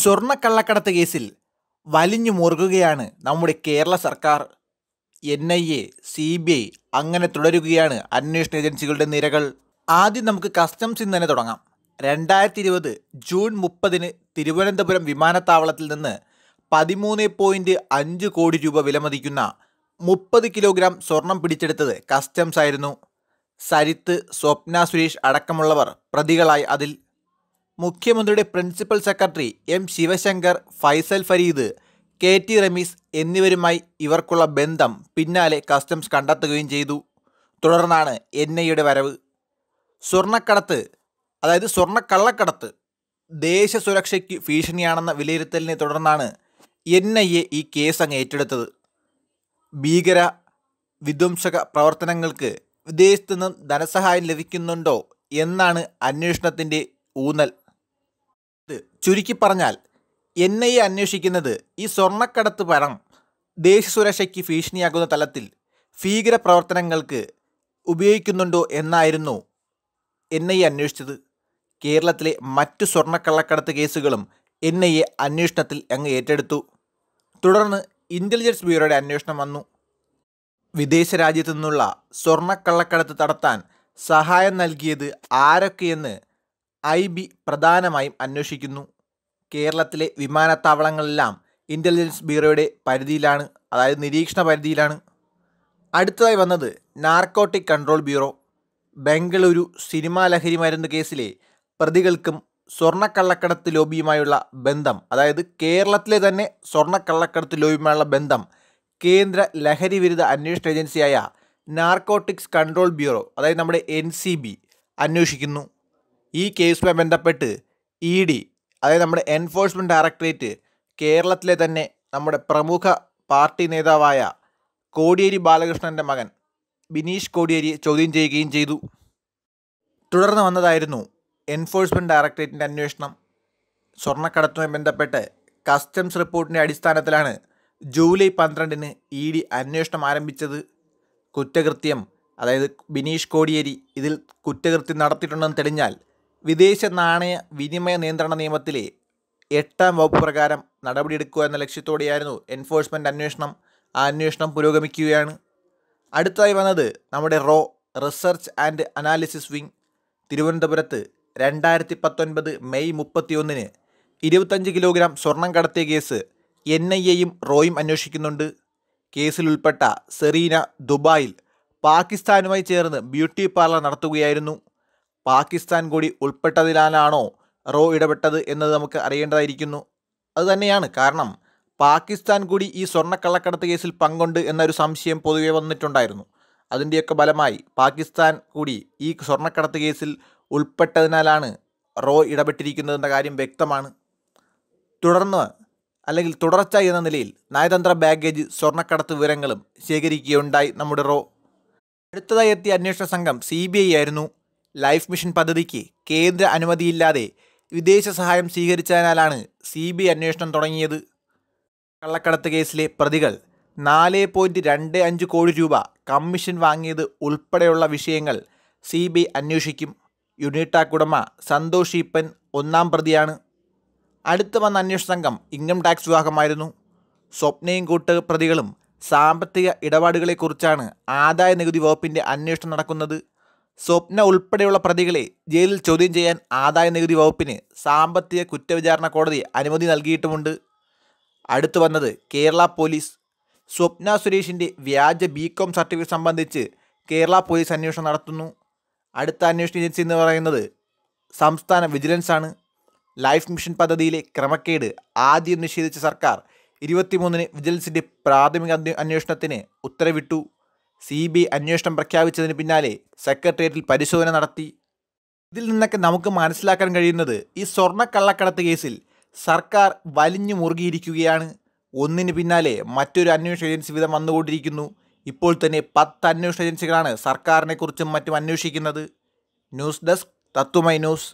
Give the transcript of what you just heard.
സ്വർണ്ണക്കള്ളക്കടത്ത് കേസിൽ വലിഞ്ഞു മുറുകുകയാണ് നമ്മുടെ കേരള സർക്കാർ N I A C B I അങ്ങനെ തുടരുകയാണ് അന്വേഷണ ഏജൻസികളുടെ നിരകൾ ആദ്യം നമുക്ക് കസ്റ്റംസിൽ തന്നെ തുടങ്ങാം രണ്ടായിരത്തി ഇരുപത് ജൂൺ മുപ്പതിന് തിരുവനന്തപുരം വിമാനത്താവളത്തിൽ നിന്ന് പതിമൂന്ന് പോയിൻറ്റ് അഞ്ച് കോടി രൂപ വിലമതിക്കുന്ന മുപ്പത് കിലോഗ്രാം സ്വർണം പിടിച്ചെടുത്തത് കസ്റ്റംസ് ആയിരുന്നു സരിത്ത് സ്വപ്ന സുരേഷ് അടക്കമുള്ളവർ പ്രതികളായി അതിൽ മുഖ്യമന്ത്രിയുടെ principal secretary M Sivasankar Faisal Fareed K T Rameez എന്നിവരുമായി ഇവർക്കുള്ള ബന്ധം പിന്നാലെ കസ്റ്റംസ് കണ്ടെത്തുകയും ചെയ്തു തുടർന്നാണ് എൻ ഐയുടെ വരവ് സ്വർണ്ണക്കടത്ത് അതായത് സ്വർണ്ണക്കള്ളക്കടത്ത് ദേശസുരക്ഷയ്ക്ക് ഭീഷണിയാണെന്ന വിലയിരുത്തലിനെ തുടർന്നാണ് എൻ ഐ എ ഈ കേസ് അങ്ങ് ഏറ്റെടുത്തത് ഭീകര വിധ്വംസക പ്രവർത്തനങ്ങൾക്ക് വിദേശത്തു നിന്നും ധനസഹായം ലഭിക്കുന്നുണ്ടോ എന്നാണ് അന്വേഷണത്തിൻ്റെ ഊന്നൽ ചുരുക്കി പറഞ്ഞാൽ എൻ ഐ എ അന്വേഷിക്കുന്നത് ഈ സ്വർണ്ണക്കടത്ത് പണം സുരക്ഷയ്ക്ക് ഭീഷണിയാകുന്ന തലത്തിൽ ഭീകര പ്രവർത്തനങ്ങൾക്ക് ഉപയോഗിക്കുന്നുണ്ടോ എന്നായിരുന്നു എൻ ഐ എ അന്വേഷിച്ചത് കേരളത്തിലെ മറ്റു സ്വർണ്ണക്കള്ളക്കടത്ത് കേസുകളും എൻ ഐ എ അന്വേഷണത്തിൽ അങ്ങ് ഏറ്റെടുത്തു തുടർന്ന് ഇൻ്റലിജൻസ് ബ്യൂറോയുടെ അന്വേഷണം വന്നു വിദേശ രാജ്യത്തു നിന്നുള്ള സ്വർണ്ണക്കള്ളക്കടത്ത് നടത്താൻ സഹായം നൽകിയത് ആരൊക്കെയെന്ന് ഐ ബി പ്രധാനമായും അന്വേഷിക്കുന്നു കേരളത്തിലെ വിമാനത്താവളങ്ങളെല്ലാം ഇൻ്റലിജൻസ് ബ്യൂറോയുടെ പരിധിയിലാണ് അതായത് നിരീക്ഷണ പരിധിയിലാണ് അടുത്തതായി വന്നത് Narcotic Control Bureau Bengaluru cinema ലഹരി മരുന്ന് കേസിലെ പ്രതികൾക്കും സ്വർണ്ണക്കള്ളക്കടത്ത് ലോബിയുമായുള്ള ബന്ധം അതായത് കേരളത്തിലെ തന്നെ സ്വർണ്ണക്കള്ളക്കടത്ത് ലോബിയുമായുള്ള ബന്ധം കേന്ദ്ര ലഹരി വിരുദ്ധ അന്വേഷണ ഏജൻസിയായ നാർക്കോട്ടിക്സ് കൺട്രോൾ ബ്യൂറോ അതായത് നമ്മുടെ എൻ അന്വേഷിക്കുന്നു ഈ കേസുമായി ബന്ധപ്പെട്ട് ഇ e ഡി അതായത് നമ്മുടെ എൻഫോഴ്സ്മെൻറ്റ് ഡയറക്ടറേറ്റ് കേരളത്തിലെ തന്നെ നമ്മുടെ പ്രമുഖ പാർട്ടി നേതാവായ കോടിയേരി ബാലകൃഷ്ണൻ്റെ മകൻ ബിനീഷ് കോടിയേരിയെ ചോദ്യം ചെയ്യുകയും ചെയ്തു തുടർന്ന് വന്നതായിരുന്നു എൻഫോഴ്സ്മെൻറ്റ് ഡയറക്ടറേറ്റിൻ്റെ അന്വേഷണം സ്വർണ്ണക്കടത്തുമായി ബന്ധപ്പെട്ട് കസ്റ്റംസ് റിപ്പോർട്ടിൻ്റെ അടിസ്ഥാനത്തിലാണ് ജൂലൈ പന്ത്രണ്ടിന് ഇ e ഡി അന്വേഷണം ആരംഭിച്ചത് കുറ്റകൃത്യം അതായത് ബിനീഷ് കോടിയേരി ഇതിൽ കുറ്റകൃത്യം നടത്തിയിട്ടുണ്ടെന്ന് തെളിഞ്ഞാൽ വിദേശ നാണയ വിനിമയ നിയന്ത്രണ നിയമത്തിലെ എട്ടാം വകുപ്പ് പ്രകാരം നടപടിയെടുക്കുക എന്ന ലക്ഷ്യത്തോടെയായിരുന്നു എൻഫോഴ്സ്മെൻറ്റ് അന്വേഷണം ആ അന്വേഷണം പുരോഗമിക്കുകയാണ് അടുത്തായി വന്നത് നമ്മുടെ റോ റിസർച്ച് ആൻഡ് അനാലിസിസ് വിങ് തിരുവനന്തപുരത്ത് രണ്ടായിരത്തി പത്തൊൻപത് മെയ് മുപ്പത്തിയൊന്നിന് ഇരുപത്തഞ്ച് കിലോഗ്രാം സ്വർണം കടത്തിയ കേസ് എൻ ഐ എയും റോയും അന്വേഷിക്കുന്നുണ്ട് കേസിൽ ഉൾപ്പെട്ട സെറീന ദുബായിൽ പാകിസ്ഥാനുമായി ചേർന്ന് ബ്യൂട്ടി പാർലർ നടത്തുകയായിരുന്നു പാകിസ്ഥാൻ കൂടി ഉൾപ്പെട്ടതിനാലാണോ റോ ഇടപെട്ടത് എന്നത് നമുക്ക് അറിയേണ്ടതായിരിക്കുന്നു അതുതന്നെയാണ് കാരണം പാകിസ്ഥാൻ കൂടി ഈ സ്വർണ്ണക്കള്ളക്കടത്ത് കേസിൽ പങ്കുണ്ട് എന്നൊരു സംശയം പൊതുവെ വന്നിട്ടുണ്ടായിരുന്നു അതിൻ്റെയൊക്കെ ഫലമായി പാകിസ്ഥാൻ കൂടി ഈ സ്വർണ്ണക്കടത്ത് കേസിൽ ഉൾപ്പെട്ടതിനാലാണ് റോ ഇടപെട്ടിരിക്കുന്നതെന്ന കാര്യം വ്യക്തമാണ് തുടർന്ന് അല്ലെങ്കിൽ തുടർച്ച എന്ന നിലയിൽ നയതന്ത്ര ബാഗേജ് സ്വർണ്ണക്കടത്ത് വിവരങ്ങളും ശേഖരിക്കുകയുണ്ടായി നമ്മുടെ റോ അടുത്തതായി എത്തിയ അന്വേഷണ സംഘം സി ബി ഐ ആയിരുന്നു ലൈഫ് മിഷൻ പദ്ധതിക്ക് കേന്ദ്ര അനുമതിയില്ലാതെ വിദേശ സഹായം സ്വീകരിച്ചതിനാലാണ് സി ബി അന്വേഷണം തുടങ്ങിയത് കള്ളക്കടത്ത് കേസിലെ പ്രതികൾ നാല് പോയിൻറ്റ് രണ്ട് അഞ്ച് കോടി രൂപ കമ്മീഷൻ വാങ്ങിയത് ഉൾപ്പെടെയുള്ള വിഷയങ്ങൾ സി ബി അന്വേഷിക്കും യുണിടാക് ഉടമ സന്തോഷ് ഈപ്പൻ ഒന്നാം പ്രതിയാണ് അടുത്ത വന്ന അന്വേഷണ സംഘം ഇൻകം ടാക്സ് വിഭാഗമായിരുന്നു സ്വപ്നയും കൂട്ട് പ്രതികളും സാമ്പത്തിക ഇടപാടുകളെക്കുറിച്ചാണ് ആദായ നികുതി വകുപ്പിൻ്റെ അന്വേഷണം നടക്കുന്നത് സ്വപ്ന ഉൾപ്പെടെയുള്ള പ്രതികളെ ജയിലിൽ ചോദ്യം ചെയ്യാൻ ആദായ നികുതി വകുപ്പിന് സാമ്പത്തിക കുറ്റവിചാരണ കോടതി അനുമതി നൽകിയിട്ടുമുണ്ട് അടുത്തു വന്നത് കേരള പോലീസ് സ്വപ്ന സുരേഷിൻ്റെ വ്യാജ ബി കോം സർട്ടിഫിക്കറ്റ് സംബന്ധിച്ച് കേരള പോലീസ് അന്വേഷണം നടത്തുന്നു അടുത്ത അന്വേഷണ ഏജൻസി എന്ന് പറയുന്നത് സംസ്ഥാന വിജിലൻസ് ആണ് ലൈഫ് മിഷൻ പദ്ധതിയിലെ ക്രമക്കേട് ആദ്യം നിഷേധിച്ച സർക്കാർ ഇരുപത്തിമൂന്നിന് വിജിലൻസിൻ്റെ പ്രാഥമിക അന്വേഷണത്തിന് ഉത്തരവിട്ടു സി ബി ഐ അന്വേഷണം പ്രഖ്യാപിച്ചതിന് പിന്നാലെ സെക്രട്ടേറിയറ്റിൽ പരിശോധന നടത്തി ഇതിൽ നിന്നൊക്കെ നമുക്ക് മനസ്സിലാക്കാൻ കഴിയുന്നത് ഈ സ്വർണ്ണക്കള്ളക്കടത്ത് കേസിൽ സർക്കാർ വലിഞ്ഞു മുറുകിയിരിക്കുകയാണ് ഒന്നിന് പിന്നാലെ മറ്റൊരു അന്വേഷണ ഏജൻസി വിധം വന്നുകൊണ്ടിരിക്കുന്നു ഇപ്പോൾ തന്നെ പത്ത് അന്വേഷണ ഏജൻസികളാണ് സർക്കാരിനെക്കുറിച്ചും മറ്റും അന്വേഷിക്കുന്നത് ന്യൂസ് ഡെസ്ക് തത്വമൈ ന്യൂസ്